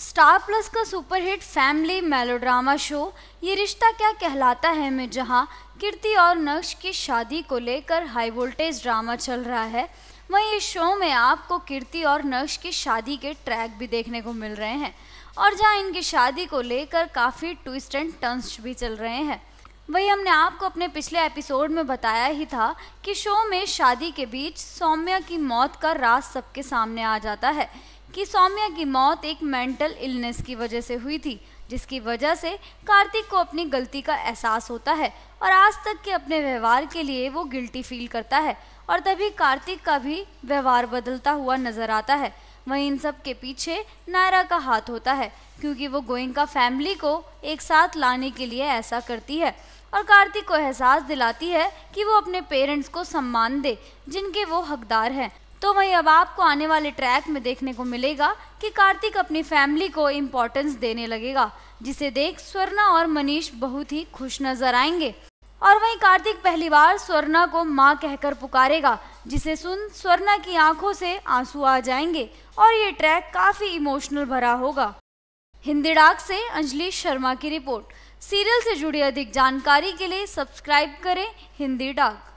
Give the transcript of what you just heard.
star Plus का superhit family melodrama show ये रिश्ता क्या कहलाता है में जहां कीर्ति और नक्श की शादी को लेकर हाई वोल्टेज ड्रामा चल रहा है वहीं इस शो में आपको कीर्ति और नक्श की शादी के ट्रैक भी देखने को मिल रहे हैं और जहां इनकी शादी को लेकर काफ़ी ट्विस्ट एंड टर्न्स भी चल रहे हैं वही हमने आपको अपने पिछले एपिसोड में बताया ही था कि शो में शादी के बीच सौम्या की मौत का राज सबके सामने आ जाता है कि सौम्या की मौत एक मेंटल इलनेस की वजह से हुई थी जिसकी वजह से कार्तिक को अपनी गलती का एहसास होता है और आज तक के अपने व्यवहार के लिए वो गिल्टी फील करता है और तभी कार्तिक का भी व्यवहार बदलता हुआ नजर आता है वहीं इन सब के पीछे नायरा का हाथ होता है क्योंकि वो गोइंका फैमिली को एक साथ लाने के लिए ऐसा करती है और कार्तिक को एहसास दिलाती है कि वो अपने पेरेंट्स को सम्मान दे जिनके वो हकदार हैं तो वहीं अब आपको आने वाले ट्रैक में देखने को मिलेगा कि कार्तिक अपनी फैमिली को इम्पोर्टेंस देने लगेगा जिसे देख स्वर्णा और मनीष बहुत ही खुश नजर आएंगे और वहीं कार्तिक पहली बार स्वर्णा को माँ कहकर पुकारेगा जिसे सुन स्वर्णा की आंखों से आंसू आ जाएंगे और ये ट्रैक काफ़ी इमोशनल भरा होगा हिंदी डाक से अंजलि शर्मा की रिपोर्ट सीरियल से जुड़ी अधिक जानकारी के लिए सब्सक्राइब करें हिंदी डाक